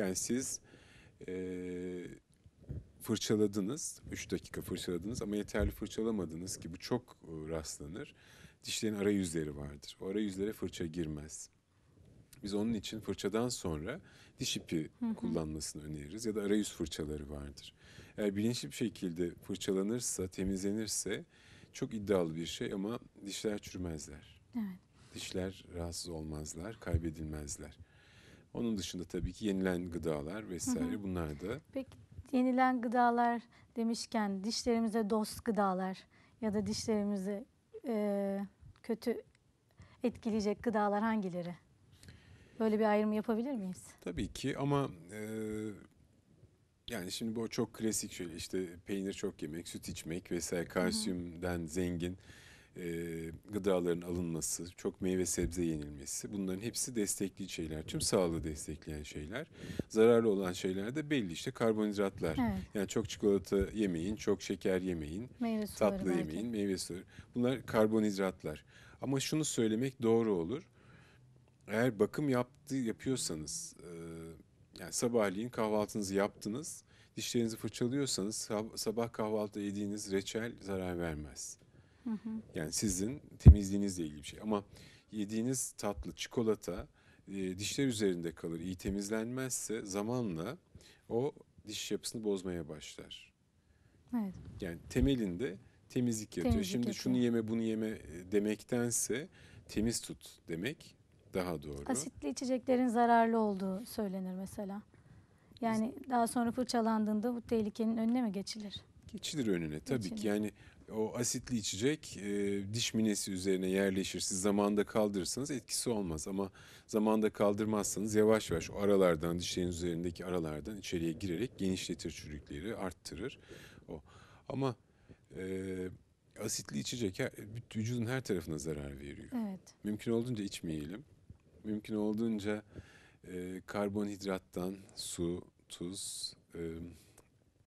Yani siz e, fırçaladınız, 3 dakika fırçaladınız ama yeterli fırçalamadınız ki bu çok e, rastlanır. Dişlerin arayüzleri vardır. O ara fırça girmez. Biz onun için fırçadan sonra diş ipi hı kullanmasını öneririz ya da arayüz fırçaları vardır. Eğer bilinçli bir şekilde fırçalanırsa, temizlenirse çok iddialı bir şey ama dişler çürümezler. Evet. Dişler rahatsız olmazlar, kaybedilmezler. Onun dışında tabii ki yenilen gıdalar vesaire bunlar da. Peki yenilen gıdalar demişken dişlerimize dost gıdalar ya da dişlerimizi e, kötü etkileyecek gıdalar hangileri? Böyle bir ayrım yapabilir miyiz? Tabii ki ama e, yani şimdi bu çok klasik şöyle işte peynir çok yemek, süt içmek vesaire kalsiyumdan zengin e, gıdaların alınması, çok meyve sebze yenilmesi bunların hepsi destekleyici şeyler. Tüm sağlığı destekleyen şeyler. Zararlı olan şeyler de belli işte karbonhidratlar. Evet. Yani çok çikolata yemeyin, çok şeker yemeyin, meyve tatlı belki. yemeyin, meyve suları. Bunlar karbonhidratlar. Ama şunu söylemek doğru olur. Eğer bakım yaptı yapıyorsanız, e, yani sabahleyin kahvaltınızı yaptınız, dişlerinizi fırçalıyorsanız sabah kahvaltıda yediğiniz reçel zarar vermez. Hı hı. Yani sizin temizliğinizle ilgili bir şey. Ama yediğiniz tatlı, çikolata e, dişler üzerinde kalır. İyi temizlenmezse zamanla o diş yapısını bozmaya başlar. Evet. Yani temelinde temizlik yatıyor. Temizlik Şimdi yatıyor. şunu yeme bunu yeme e, demektense temiz tut demek daha doğru. Asitli içeceklerin zararlı olduğu söylenir mesela. Yani daha sonra fırçalandığında bu tehlikenin önüne mi geçilir? Geçilir önüne tabii geçilir. ki. Yani o asitli içecek e, diş minesi üzerine yerleşir. Siz zamanda kaldırırsanız etkisi olmaz ama zamanda kaldırmazsanız yavaş yavaş o aralardan dişlerin üzerindeki aralardan içeriye girerek genişletir çürükleri, arttırır. O ama e, asitli içecek vücudun her tarafına zarar veriyor. Evet. Mümkün olduğunca içmeyelim. Mümkün olduğunca e, karbonhidrattan su, tuz, e,